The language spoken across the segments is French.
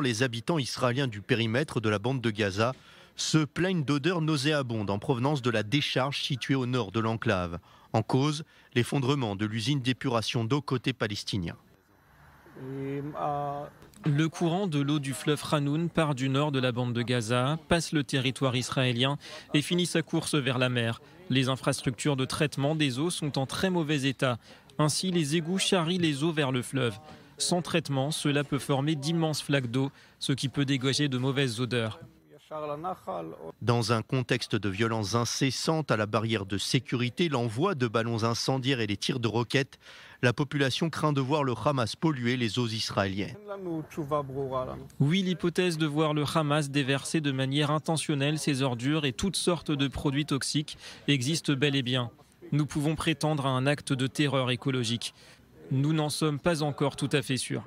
les habitants israéliens du périmètre de la bande de Gaza se plaignent d'odeurs nauséabondes en provenance de la décharge située au nord de l'enclave. En cause, l'effondrement de l'usine d'épuration d'eau côté palestinien. Le courant de l'eau du fleuve Hanoun part du nord de la bande de Gaza, passe le territoire israélien et finit sa course vers la mer. Les infrastructures de traitement des eaux sont en très mauvais état. Ainsi, les égouts charrient les eaux vers le fleuve. Sans traitement, cela peut former d'immenses flaques d'eau, ce qui peut dégager de mauvaises odeurs. Dans un contexte de violence incessante à la barrière de sécurité, l'envoi de ballons incendiaires et les tirs de roquettes, la population craint de voir le Hamas polluer les eaux israéliennes. Oui, l'hypothèse de voir le Hamas déverser de manière intentionnelle ses ordures et toutes sortes de produits toxiques existe bel et bien. Nous pouvons prétendre à un acte de terreur écologique. Nous n'en sommes pas encore tout à fait sûrs.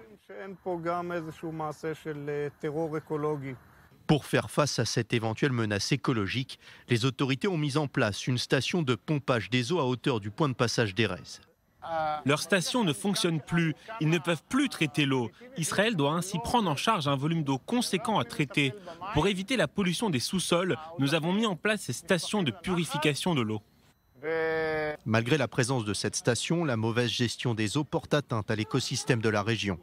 Pour faire face à cette éventuelle menace écologique, les autorités ont mis en place une station de pompage des eaux à hauteur du point de passage d'Erez. Leur station ne fonctionne plus, ils ne peuvent plus traiter l'eau. Israël doit ainsi prendre en charge un volume d'eau conséquent à traiter. Pour éviter la pollution des sous-sols, nous avons mis en place ces stations de purification de l'eau. Malgré la présence de cette station, la mauvaise gestion des eaux porte atteinte à l'écosystème de la région.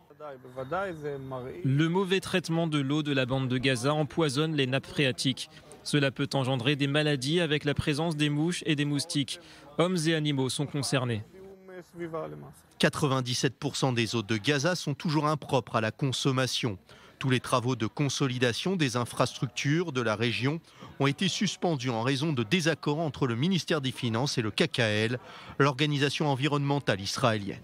Le mauvais traitement de l'eau de la bande de Gaza empoisonne les nappes phréatiques. Cela peut engendrer des maladies avec la présence des mouches et des moustiques. Hommes et animaux sont concernés. 97% des eaux de Gaza sont toujours impropres à la consommation. Tous les travaux de consolidation des infrastructures de la région ont été suspendus en raison de désaccords entre le ministère des Finances et le KKL, l'organisation environnementale israélienne.